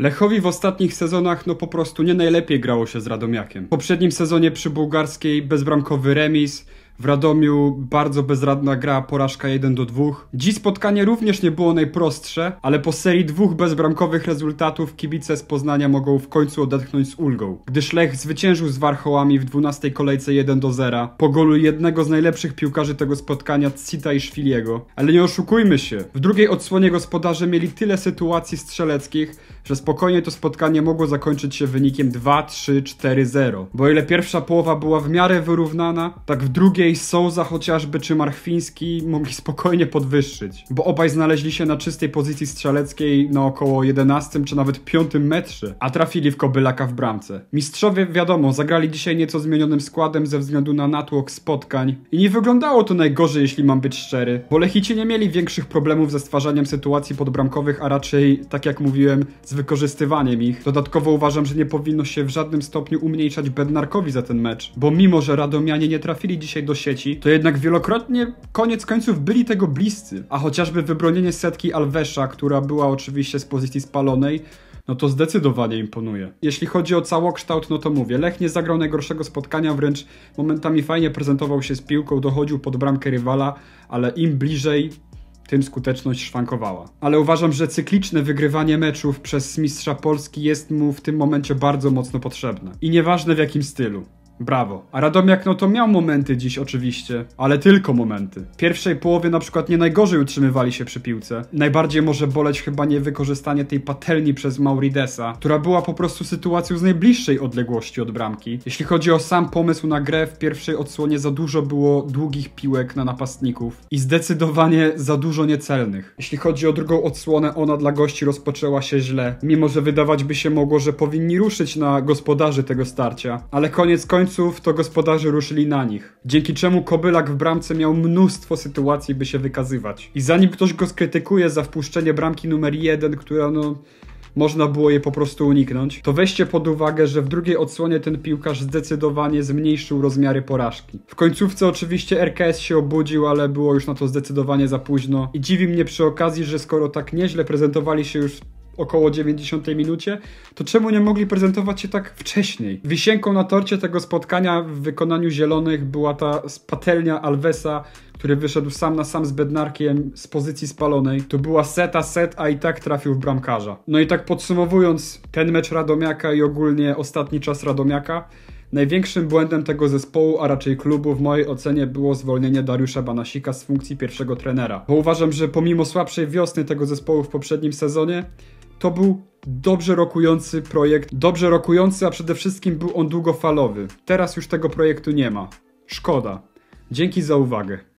Lechowi w ostatnich sezonach no po prostu nie najlepiej grało się z Radomiakiem. W poprzednim sezonie przy bułgarskiej bezbramkowy remis, w Radomiu bardzo bezradna gra, porażka 1 do 2. Dziś spotkanie również nie było najprostsze, ale po serii dwóch bezbramkowych rezultatów kibice z Poznania mogą w końcu odetchnąć z ulgą. Gdyż Lech zwyciężył z Warchołami w 12 kolejce 1 do 0 po golu jednego z najlepszych piłkarzy tego spotkania Cita i Szwiliego. Ale nie oszukujmy się, w drugiej odsłonie gospodarze mieli tyle sytuacji strzeleckich, że spokojnie to spotkanie mogło zakończyć się wynikiem 2-3-4-0. Bo ile pierwsza połowa była w miarę wyrównana, tak w drugiej której Souza chociażby czy Marchwiński mogli spokojnie podwyższyć, bo obaj znaleźli się na czystej pozycji strzeleckiej na około 11 czy nawet 5 metrze, a trafili w Kobylaka w bramce. Mistrzowie wiadomo, zagrali dzisiaj nieco zmienionym składem ze względu na natłok spotkań i nie wyglądało to najgorzej, jeśli mam być szczery, bo Lechici nie mieli większych problemów ze stwarzaniem sytuacji podbramkowych, a raczej, tak jak mówiłem, z wykorzystywaniem ich. Dodatkowo uważam, że nie powinno się w żadnym stopniu umniejszać Bednarkowi za ten mecz, bo mimo, że Radomianie nie trafili dzisiaj do sieci, to jednak wielokrotnie koniec końców byli tego bliscy. A chociażby wybronienie setki Alvesza, która była oczywiście z pozycji spalonej, no to zdecydowanie imponuje. Jeśli chodzi o całokształt, no to mówię, Lech nie zagrał najgorszego spotkania, wręcz momentami fajnie prezentował się z piłką, dochodził pod bramkę rywala, ale im bliżej, tym skuteczność szwankowała. Ale uważam, że cykliczne wygrywanie meczów przez mistrza Polski jest mu w tym momencie bardzo mocno potrzebne. I nieważne w jakim stylu. Brawo. A Radomiak no to miał momenty dziś oczywiście, ale tylko momenty. W pierwszej połowie na przykład nie najgorzej utrzymywali się przy piłce. Najbardziej może boleć chyba niewykorzystanie tej patelni przez Mauridesa, która była po prostu sytuacją z najbliższej odległości od bramki. Jeśli chodzi o sam pomysł na grę, w pierwszej odsłonie za dużo było długich piłek na napastników i zdecydowanie za dużo niecelnych. Jeśli chodzi o drugą odsłonę, ona dla gości rozpoczęła się źle, mimo że wydawać by się mogło, że powinni ruszyć na gospodarzy tego starcia, ale koniec końców końców to gospodarze ruszyli na nich, dzięki czemu Kobylak w bramce miał mnóstwo sytuacji, by się wykazywać. I zanim ktoś go skrytykuje za wpuszczenie bramki numer jeden, która no można było je po prostu uniknąć, to weźcie pod uwagę, że w drugiej odsłonie ten piłkarz zdecydowanie zmniejszył rozmiary porażki. W końcówce oczywiście RKS się obudził, ale było już na to zdecydowanie za późno i dziwi mnie przy okazji, że skoro tak nieźle prezentowali się już około 90 minucie, to czemu nie mogli prezentować się tak wcześniej? Wisienką na torcie tego spotkania w wykonaniu zielonych była ta patelnia Alvesa, który wyszedł sam na sam z Bednarkiem z pozycji spalonej. To była seta set, a i tak trafił w bramkarza. No i tak podsumowując ten mecz Radomiaka i ogólnie ostatni czas Radomiaka, Największym błędem tego zespołu, a raczej klubu w mojej ocenie było zwolnienie Dariusza Banasika z funkcji pierwszego trenera. Bo uważam, że pomimo słabszej wiosny tego zespołu w poprzednim sezonie, to był dobrze rokujący projekt, dobrze rokujący, a przede wszystkim był on długofalowy. Teraz już tego projektu nie ma. Szkoda. Dzięki za uwagę.